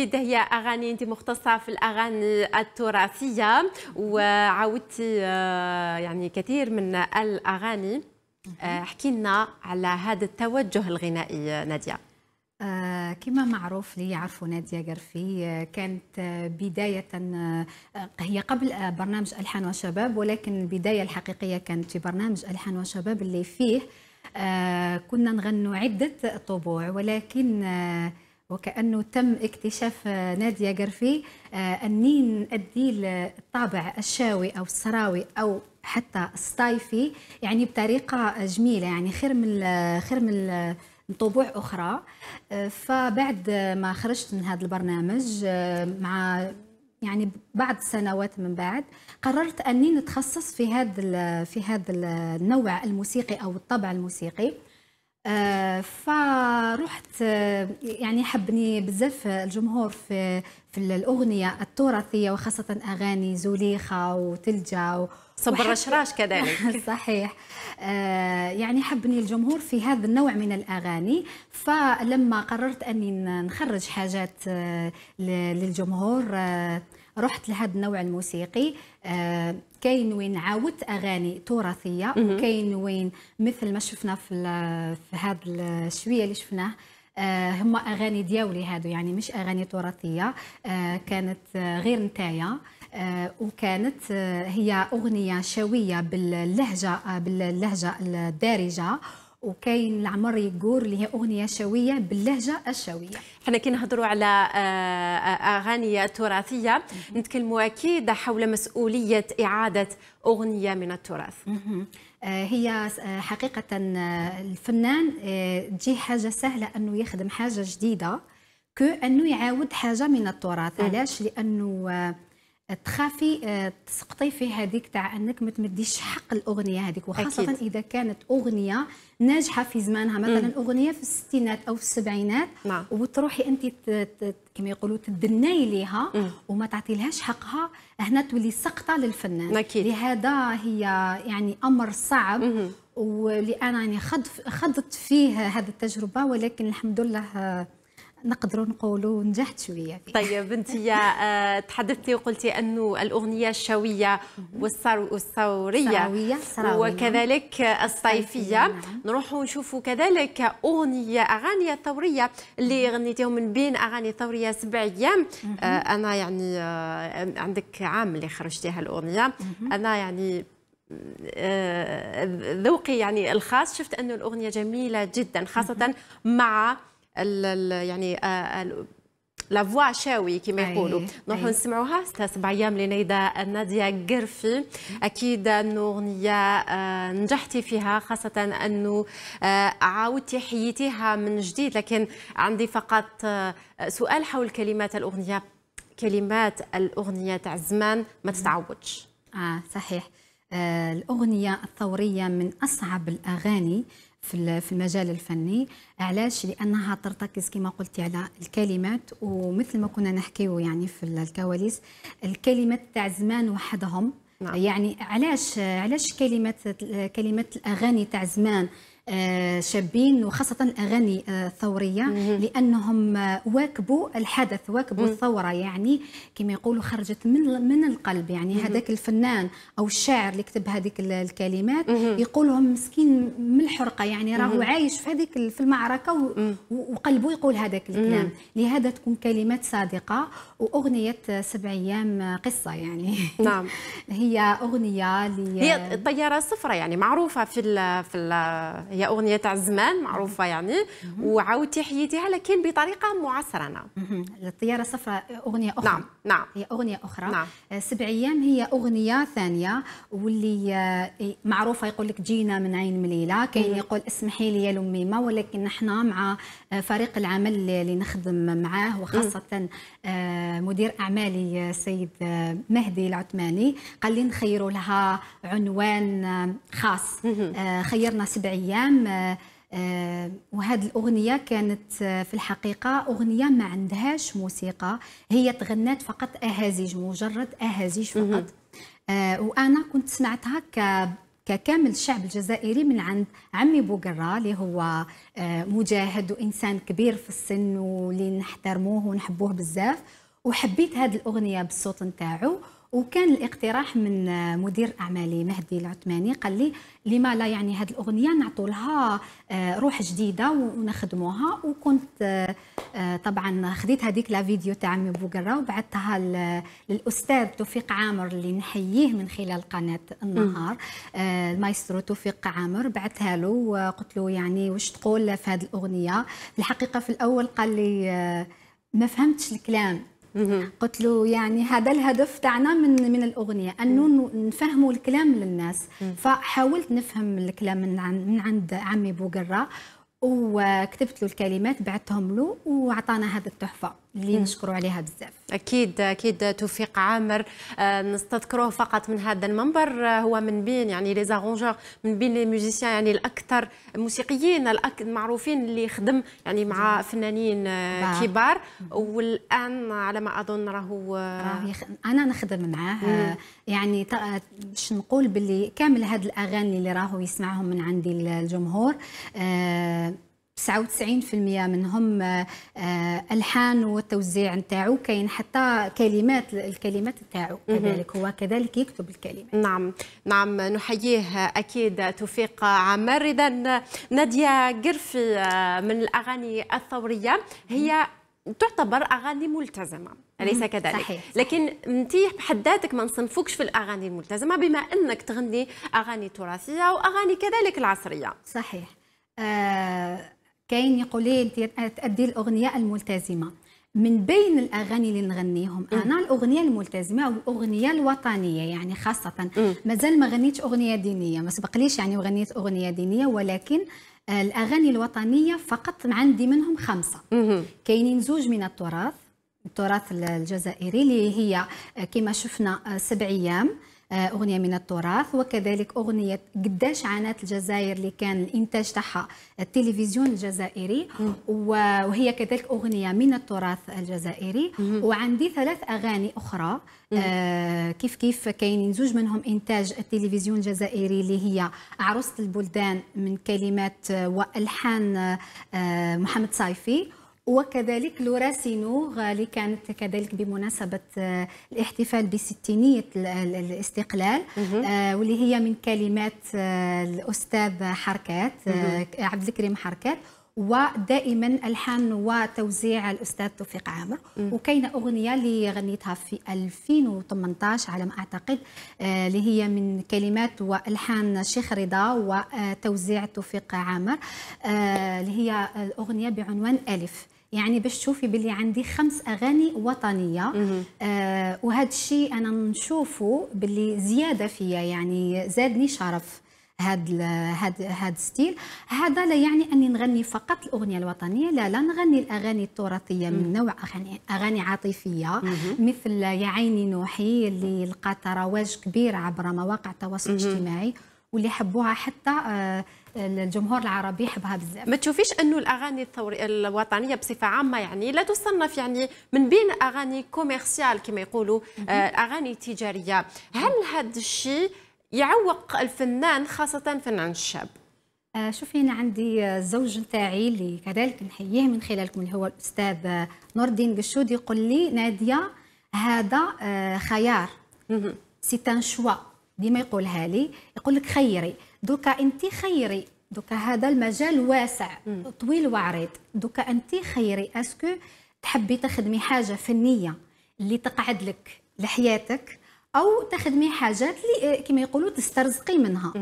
اكيد هي اغاني انت مختصه في الاغاني التراثيه وعاودتي آه، يعني كثير من الاغاني آه، احكي لنا على هذا التوجه الغنائي ناديه آه كما معروف لي يعرفوا نادية قرفي آه كانت آه بداية آه، هي قبل برنامج ألحان وشباب ولكن البداية الحقيقية كانت في برنامج ألحان وشباب اللي فيه كنا نغنوا عدة طبوع ولكن وكأنه تم اكتشاف آه، نادية قرفي أني آه، نأدي آه، الطابع الشاوي أو السراوي أو حتى الصيفي يعني بطريقة جميلة يعني خير من خير من طبوع أخرى فبعد ما خرجت من هذا البرنامج مع يعني بعد سنوات من بعد قررت اني نتخصص في هذا في هذا النوع الموسيقي او الطبع الموسيقي آه، فرحت آه، يعني حبني بزاف الجمهور في في الاغنيه التراثيه وخاصه اغاني زوليخه وتلجا صب الرشراش كذلك صحيح آه، يعني حبني الجمهور في هذا النوع من الاغاني فلما قررت اني نخرج حاجات للجمهور رحت لهذا النوع الموسيقي آه، كاين وين عاودت اغاني تراثيه وكاين وين مثل ما شفنا في في هذا الشويه اللي شفناه آه، هما اغاني دياولي هادو يعني مش اغاني تراثيه آه، كانت غير نتايا وكانت هي اغنيه شويه باللهجه باللهجه الدارجه وكاين العمر يقور اللي هي اغنيه شويه باللهجه الشويه حنا كي نهضروا على آه، آه، اغاني تراثيه نتكلموا اكيد حول مسؤوليه اعاده اغنيه من التراث آه، هي حقيقه الفنان تجي حاجه سهله انه يخدم حاجه جديده كو انه يعاود حاجه من التراث علاش لانه تخافي آه، تسقطي في هذيك تاع انك ما تمديش حق الاغنيه هذيك وخاصه أكيد. اذا كانت اغنيه ناجحه في زمانها مثلا مم. اغنيه في الستينات او في السبعينات نعم. وتروحي انت كما يقولوا تدناي ليها مم. وما تعطيلهاش حقها هنا تولي سقطه للفنان أكيد. لهذا هي يعني امر صعب مم. انا يعني خضت فيه هذه التجربه ولكن الحمد لله نقدروا نقولوا نجحت شويه فيه طيب انت آه، تحدثتي وقلتي انه الاغنيه الشويه والثوريه وكذلك الصيفيه نعم. نروحوا نشوفوا كذلك اغنيه اغاني ثوريه اللي غنيتيهم من بين اغاني ثوريه سبع ايام آه، انا يعني آه، عندك عام اللي خرجتيها الاغنيه انا يعني ذوقي يعني الخاص شفت انه الاغنيه جميله جدا خاصه مع ال يعني ال لا فوا شاوي كما يقولوا نروحوا نسمعوها سبع ايام لنيدا ناديه قرفي اكيد انه اغنيه نجحتي فيها خاصه انه عاودتي حييتيها من جديد لكن عندي فقط سؤال حول كلمات الاغنيه كلمات الاغنيه تاع زمان ما تتعودش اه صحيح آه، الأغنية الثورية من أصعب الأغاني في المجال الفني علاش لانها ترتكز كما قلتي على الكلمات ومثل ما كنا نحكيو يعني في الكواليس الكلمات تاع زمان وحدهم نعم. يعني علاش علاش كلمات كلمات الاغاني تاع زمان آه، شابين وخاصة أغاني آه، ثورية لأنهم آه، واكبوا الحدث واكبوا الثورة يعني كما يقولوا خرجت من من القلب يعني هذاك الفنان أو الشاعر اللي كتب هذيك الكلمات يقولهم مسكين من الحرقة يعني راهو عايش في هذيك في المعركة وقلبه يقول هذاك الكلام لهذا تكون كلمات صادقة وأغنية سبع أيام قصة يعني نعم هي أغنية هي الطيارة الصفراء يعني معروفة في في هي اغنيه تاع زمان معروفه يعني وعاودتي حييتيها لكن بطريقه معاصره الطياره الصفراء اغنيه اخرى نعم نعم هي اغنيه اخرى نعم. آه، سبع ايام هي اغنيه ثانيه واللي آه، معروفه يقول لك جينا من عين مليله كاين يقول اسمحي لي يا لميمه ولكن احنا مع آه، فريق العمل اللي نخدم معاه وخاصه مدير اعمالي السيد مهدي العثماني قال لي نخيروا لها عنوان خاص خيرنا سبع ايام عام آه، آه، وهاد الأغنية كانت آه، في الحقيقة أغنية ما عندهاش موسيقى هي تغنات فقط أهازيج مجرد أهازيج فقط وأنا كنت سمعتها ك ككامل الشعب الجزائري من عند عمي بوقرة اللي هو مجاهد وإنسان كبير في السن واللي نحترموه ونحبوه بزاف وحبيت هذه الأغنية بالصوت نتاعو وكان الاقتراح من مدير اعمالي مهدي العثماني قال لي لما لا يعني هذه الاغنيه نعطوا لها آه، روح جديده ونخدموها وكنت آه، آه، طبعا خديت هذيك لا فيديو تاع عمي بوقره وبعثتها للاستاذ توفيق عامر اللي نحييه من خلال قناه النهار المايسترو توفيق عامر بعثها له وقلت له يعني واش تقول في هذه الاغنيه الحقيقه في الاول قال لي ما فهمتش الكلام قلت له يعني هذا الهدف تاعنا من من الاغنيه انه نفهموا الكلام للناس فحاولت نفهم الكلام من عند من عند عمي بوقره وكتبت له الكلمات بعثتهم له واعطانا هذه التحفه اللي نشكروا عليها بزاف اكيد اكيد توفيق عامر نستذكروه فقط من هذا المنبر آه، هو من بين يعني لي من بين لي ميوزيسيان يعني الاكثر موسيقيين الاكثر معروفين اللي خدم يعني مع فنانين آه، كبار والان على ما اظن راهو آه، انا نخدم معاه يعني باش نقول باللي كامل هاد الاغاني اللي راهو يسمعهم من عندي الجمهور 99% منهم آه، آه، الحان والتوزيع نتاعو كاين حتى كلمات الكلمات نتاعو كذلك هو كذلك يكتب الكلمات نعم نعم نحييه اكيد توفيق عمار اذا ناديه قرفي آه، من الاغاني الثوريه هي تعتبر اغاني ملتزمه اليس كذلك صحيح. لكن انت بحد ذاتك ما نصنفوكش في الاغاني الملتزمه بما انك تغني اغاني تراثيه واغاني كذلك العصريه صحيح آه كاين يقول لي تأدي الأغنية الملتزمة من بين الاغاني اللي نغنيهم م. انا الاغنيه الملتزمه والاغنيه الوطنيه يعني خاصه مازال ما غنيتش اغنيه دينيه ما سبقليش يعني وغنيت اغنيه دينيه ولكن آه، الاغاني الوطنيه فقط عندي منهم خمسه كاينين زوج من التراث التراث الجزائري اللي هي آه، كما شفنا آه، سبع ايام آه، أغنية من التراث وكذلك أغنية قداش عانات الجزائر اللي كان الإنتاج تاعها التلفزيون الجزائري وهي كذلك أغنية من التراث الجزائري وعندي ثلاث أغاني أخرى آه كيف كيف كاينين زوج منهم انتاج التلفزيون الجزائري اللي هي عروسه البلدان من كلمات آه، والحان آه، محمد صايفي وكذلك لورا سينو اللي كانت كذلك بمناسبة آه، الاحتفال بستينية الاستقلال آه، واللي هي من كلمات آه، الأستاذ حركات عبد الكريم حركات ودائما الحان وتوزيع الاستاذ توفيق عامر وكاينه اغنيه اللي غنيتها في 2018 على ما اعتقد اللي هي من كلمات والحان شيخ رضا وتوزيع توفيق عامر اللي هي الاغنيه بعنوان الف يعني باش تشوفي باللي عندي خمس اغاني وطنيه آه وهذا الشيء انا نشوفه باللي زياده فيا يعني زادني شرف هاد هاد هاد ستيل هذا لا يعني اني نغني فقط الاغنيه الوطنيه لا لا نغني الاغاني التراثيه من نوع اغاني اغاني عاطفيه مثل يا عيني نوحي اللي لقات رواج كبير عبر مواقع التواصل الاجتماعي واللي حبوها حتى آه الجمهور العربي يحبها بزاف ما تشوفيش انه الاغاني الثوري الوطنيه بصفه عامه يعني لا تصنف يعني من بين اغاني كوميرسيال كما يقولوا آه، اغاني تجاريه هل هذا الشيء يعوق الفنان خاصه فنان الشاب آه، شوفي انا عندي الزوج نتاعي اللي كذلك نحييه من خلالكم اللي هو الاستاذ نور الدين قشود يقول لي ناديه هذا آه، خيار سي ان شوا ديما يقولها لي يقول لك خيري دوكا انت خيري دوكا هذا المجال واسع طويل وعريض دوكا انت خيري اسكو تحبي تخدمي حاجه فنيه اللي تقعد لك لحياتك او تخدمي حاجات اللي آه، كما يقولوا تسترزقي منها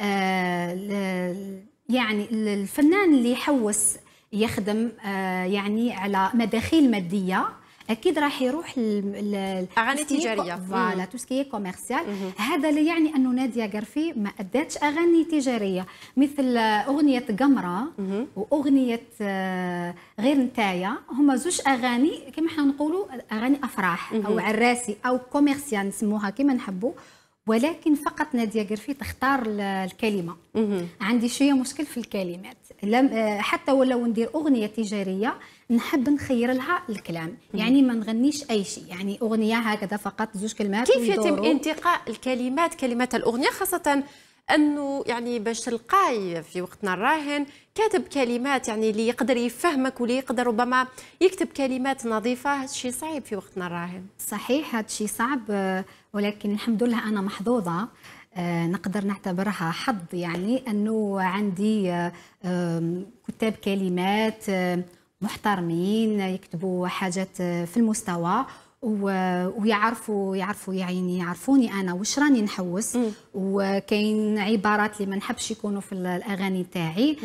آه يعني الفنان اللي يحوس يخدم آه يعني على مداخيل ماديه اكيد راح يروح الاغاني التجاريه فوالا تو سكي كوميرسيال هذا لا يعني انه ناديه قرفي ما اداتش اغاني تجاريه مثل اغنيه قمره واغنيه آه، غير نتايا هما زوج اغاني كما حنقولوا اغاني افراح او عراسي او كوميرسيال نسموها كما نحبوا ولكن فقط ناديه قرفي تختار الكلمه عندي شويه مشكل في الكلمات لم آه، حتى ولو ندير اغنيه تجاريه نحب نخير لها الكلام يعني ما نغنيش اي شيء يعني اغنيه هكذا فقط زوج كلمات كيف يتم انتقاء الكلمات كلمات الاغنيه خاصه انه يعني باش تلقاي في وقتنا الراهن كاتب كلمات يعني اللي يقدر يفهمك واللي يقدر ربما يكتب كلمات نظيفه هذا الشيء صعيب في وقتنا الراهن صحيح هذا الشيء صعب آه، ولكن الحمد لله أنا محظوظة آه، نقدر نعتبرها حظ يعني أنه عندي آه، كتاب كلمات آه، محترمين يكتبوا حاجات في المستوى ويعرفوا يعرفوا يعني يعرفوني انا واش راني نحوس وكاين عبارات اللي ما نحبش يكونوا في الاغاني تاعي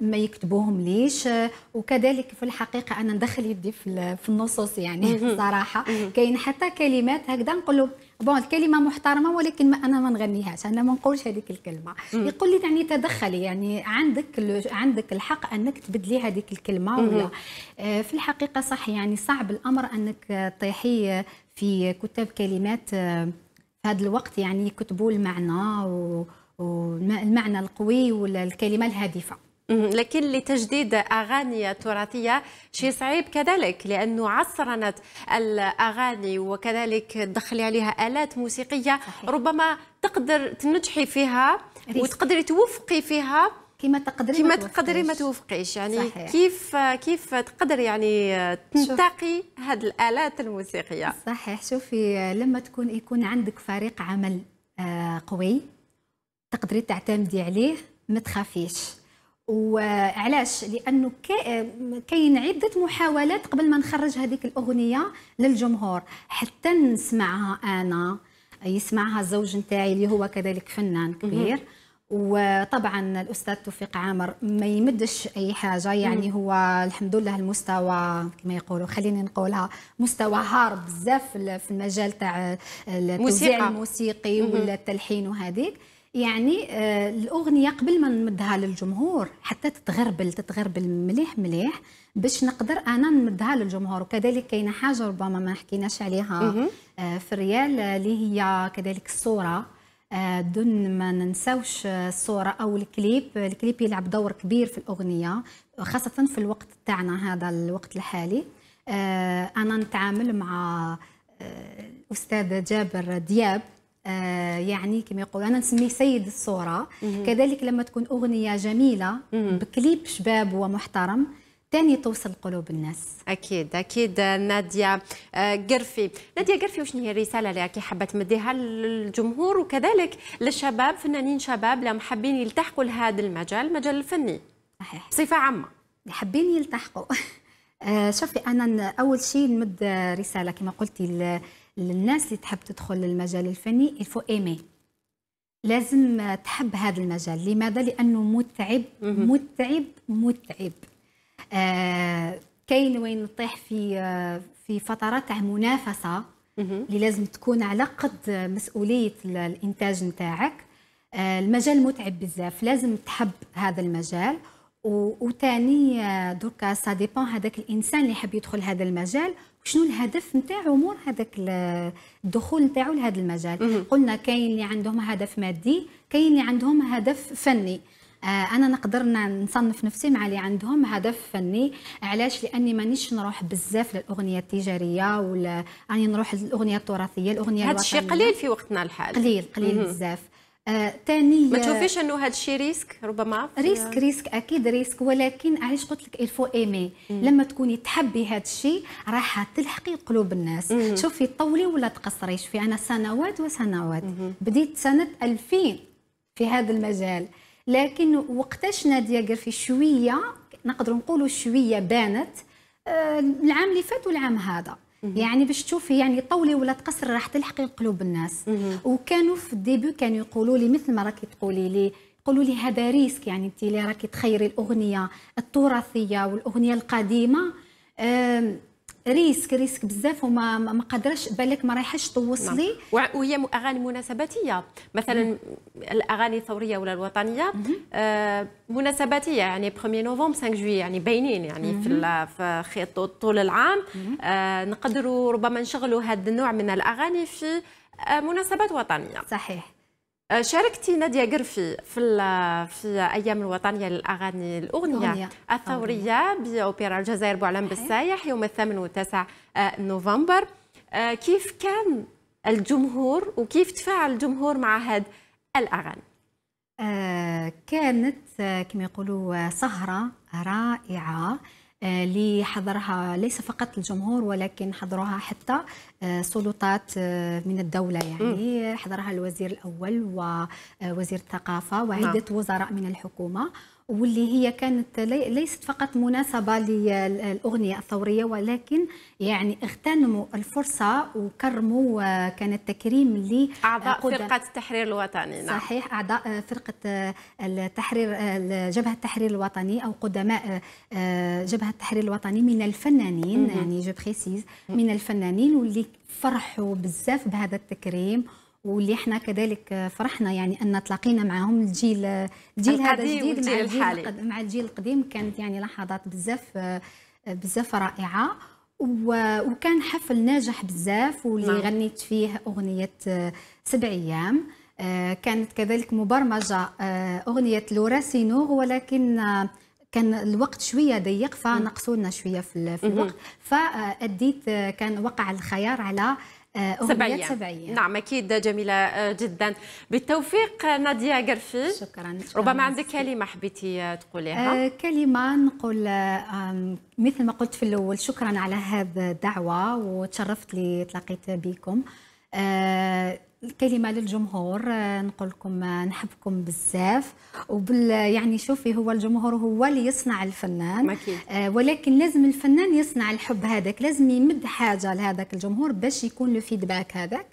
ما يكتبوهم ليش وكذلك في الحقيقه انا ندخل يدي في النصوص يعني صراحه كاين حتى كلمات هكذا نقول بون الكلمه محترمه ولكن ما انا ما نغنيهاش انا ما نقولش هذيك الكلمه مم. يقول لي يعني تدخلي يعني عندك عندك الحق انك تبدلي هذيك الكلمه ولا آه في الحقيقه صح يعني صعب الامر انك تطيحي في كتاب كلمات آه، في هذا الوقت يعني يكتبوا المعنى والمعنى القوي والكلمه الهادفه لكن لتجديد أغاني تراثية شيء صعيب كذلك لأنه عصرنت الأغاني وكذلك دخلي عليها آلات موسيقية صحيح. ربما تقدر تنجحي فيها وتقدري توفقي فيها كما تقدري كما تقدري ما توفقيش يعني صحيح. كيف كيف تقدر يعني تنتقي هذه الالات الموسيقيه صحيح شوفي لما تكون يكون عندك فريق عمل آه، قوي تقدري تعتمدي عليه ما تخافيش وعلاش لانه كاين عده محاولات قبل ما نخرج هذيك الاغنيه للجمهور حتى نسمعها انا يسمعها الزوج نتاعي اللي هو كذلك فنان كبير وطبعا الاستاذ توفيق عامر ما يمدش اي حاجه يعني هو الحمد لله المستوى كما يقولوا خليني نقولها مستوى هار بزاف في المجال تاع التوزيع الموسيقي والتلحين وهذيك يعني آه، الاغنيه قبل ما نمدها للجمهور حتى تتغربل تتغربل مليح مليح باش نقدر انا نمدها للجمهور وكذلك كاينه حاجه ربما ما حكيناش عليها آه، في الريال آه، اللي هي كذلك الصوره دون ما ننساوش الصوره او الكليب الكليب يلعب دور كبير في الاغنيه خاصه في الوقت تاعنا هذا الوقت الحالي انا نتعامل مع الاستاذ جابر دياب آه، يعني كما يقول انا نسميه سيد الصوره كذلك لما تكون اغنيه جميله بكليب شباب ومحترم تاني توصل قلوب الناس اكيد اكيد ناديه آه، قرفي ناديه قرفي وشنو هي الرساله اللي راكي حابه تمديها للجمهور وكذلك للشباب فنانين شباب اللي حابين يلتحقوا لهذا المجال المجال الفني صحيح بصفه عامه حابين يلتحقوا آه، شوفي انا اول شيء نمد رساله كما قلتي للناس اللي تحب تدخل للمجال الفني الفو ايمي لازم تحب هذا المجال لماذا لانه متعب متعب متعب آه كاين وين نطيح في آه في فترات تاع منافسه اللي لازم تكون على قد مسؤوليه الانتاج نتاعك آه المجال متعب بزاف لازم تحب هذا المجال وثاني آه، دركا سا ديبون هذاك الانسان اللي يحب يدخل هذا المجال شنو الهدف نتاعو مور هذاك الدخول نتاعو لهذا المجال قلنا كاين اللي عندهم هدف مادي كاين اللي عندهم هدف فني آه، انا نقدر نصنف نفسي مع اللي عندهم هدف فني علاش لاني مانيش نروح بزاف للاغنيه التجاريه ولا راني نروح للاغنيه التراثيه الاغنيه هذا الشيء قليل في وقتنا الحالي قليل قليل مم. بزاف ثانيا آه ما آه، تشوفيش انه هذا الشيء ريسك ربما ريسك ريسك اكيد ريسك ولكن علاش قلت لك الفو ايمي لما تكوني تحبي هذا الشيء راح تلحقي قلوب الناس مم. شوفي طولي ولا تقصري شوفي انا سنوات وسنوات مم. بديت سنه 2000 في هذا المجال لكن وقتاش ناديه قرفي شويه نقدر نقولوا شويه بانت آه العام اللي فات والعام هذا يعني باش تشوفي يعني طولي ولا تقصري راح تلحقي قلوب الناس وكانوا في الديبي كانوا يقولوا لي مثل ما راكي تقولي لي يقولوا لي هذا ريسك يعني انت اللي راكي تخيري الاغنيه التراثيه والاغنيه القديمه ريسك ريسك بزاف وما ما قدرش بالك ما رايحش توصلي نعم. وهي اغاني مناسباتيه مثلا الاغاني الثوريه ولا الوطنيه آه مناسباتيه يعني 1 نوفمبر 5 جوي يعني باينين يعني في في خيط طول العام آه نقدروا ربما نشغلوا هذا النوع من الاغاني في آه، مناسبات وطنيه صحيح آه، شاركتي نادية قرفي في في ايام الوطنيه للاغاني الاغنيه الثوريه باوبرا الجزائر بوعلام بالسايح يوم الثامن والتاسع آه، نوفمبر آه، كيف كان الجمهور وكيف تفاعل الجمهور مع هذه الاغاني كانت كما يقولوا سهره رائعه آه، حضرها ليس فقط الجمهور ولكن حضرها حتى آه، سلطات آه، من الدولة يعني حضرها الوزير الأول ووزير الثقافة نعم. وعدة وزراء من الحكومة واللي هي كانت ليست فقط مناسبة للأغنية الثورية ولكن يعني اغتنموا الفرصة وكرموا آه، كان التكريم لأعضاء آه، فرقة التحرير الوطني نعم. صحيح أعضاء آه، فرقة التحرير جبهة التحرير الوطني أو قدماء جبهة التحرير الوطني من الفنانين م -م. يعني جو بريسيز من الفنانين واللي فرحوا بزاف بهذا التكريم واللي احنا كذلك فرحنا يعني ان تلاقينا معهم الجيل الجيل هذا الجديد مع الجيل مع الجيل القديم كانت يعني لحظات بزاف بزاف رائعه وكان حفل ناجح بزاف واللي نعم. غنيت فيه اغنيه سبع ايام كانت كذلك مبرمجه اغنيه لورا سينوغ ولكن كان الوقت شويه ضيق فنقصوا لنا شويه في الوقت فاديت كان وقع الخيار على آه، سبعية. سبعية نعم أكيد جميلة آه، جدا بالتوفيق آه، نادية قرفي شكرا, شكرا ربما عندك كلمة حبيتي تقوليها آه كلمة نقول آه مثل ما قلت في الأول شكرا على هذه الدعوة وتشرفت لي تلاقيت بكم آه الكلمه للجمهور آه، نقول لكم آه، نحبكم بزاف وبال يعني شوفي هو الجمهور هو اللي يصنع الفنان مكي. آه ولكن لازم الفنان يصنع الحب هذاك لازم يمد حاجه لهذاك الجمهور باش يكون لو فيدباك هذاك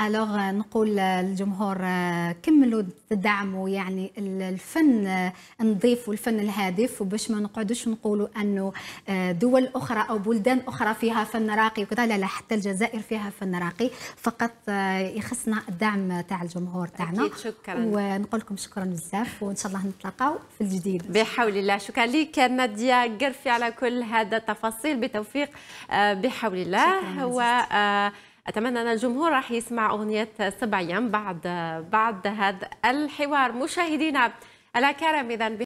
الوغ euh, نقول للجمهور euh, euh, كملوا تدعموا يعني الفن النظيف والفن الهادف وباش ما نقعدوش نقولوا انه آه، دول اخرى او بلدان اخرى فيها فن راقي وكذا لا لا حتى الجزائر فيها فن راقي فقط آه، يخصنا الدعم تاع الجمهور تاعنا اكيد شكرا ونقول لكم شكرا بزاف وان شاء الله نتلاقاو في الجديد بحول الله شكرا لك ناديه قرفي على كل هذا التفاصيل بتوفيق آه، بحول الله و اتمنى ان الجمهور راح يسمع اغنيه سبع ايام بعد بعد هذا الحوار مشاهدينا الكرام اذا